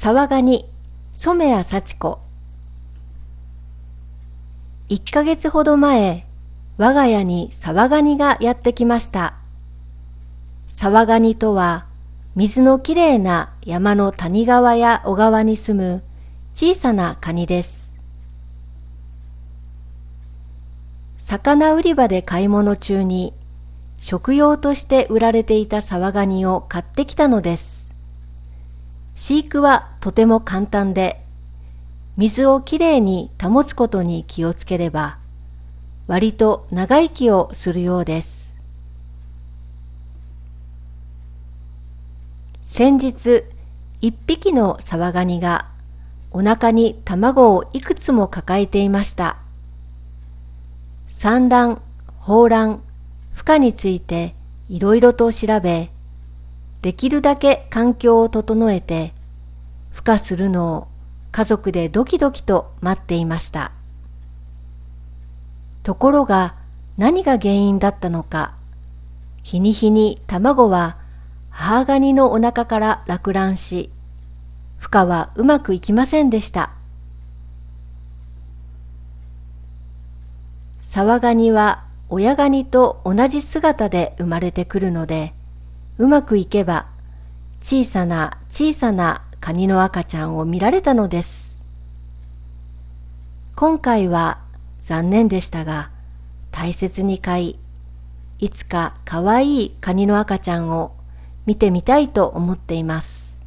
沢ガニ、染谷幸子。1ヶ月ほど前、我が家に沢ガニがやってきました。沢ガニとは、水のきれいな山の谷川や小川に住む小さなカニです。魚売り場で買い物中に、食用として売られていたサワガニを買ってきたのです。飼育はとても簡単で、水をきれいに保つことに気をつければ、割と長生きをするようです。先日、一匹のサワガニがお腹に卵をいくつも抱えていました。産卵、放卵、孵化についていろいろと調べ、できるだけ環境を整えて、孵化するのを家族でドキドキと待っていました。ところが何が原因だったのか、日に日に卵は母ガニのお腹から落卵し、孵化はうまくいきませんでした。サワガニは親ガニと同じ姿で生まれてくるので、うまくいけば小さな小さなカニの赤ちゃんを見られたのです。今回は残念でしたが大切に飼い、いつか可愛いカニの赤ちゃんを見てみたいと思っています。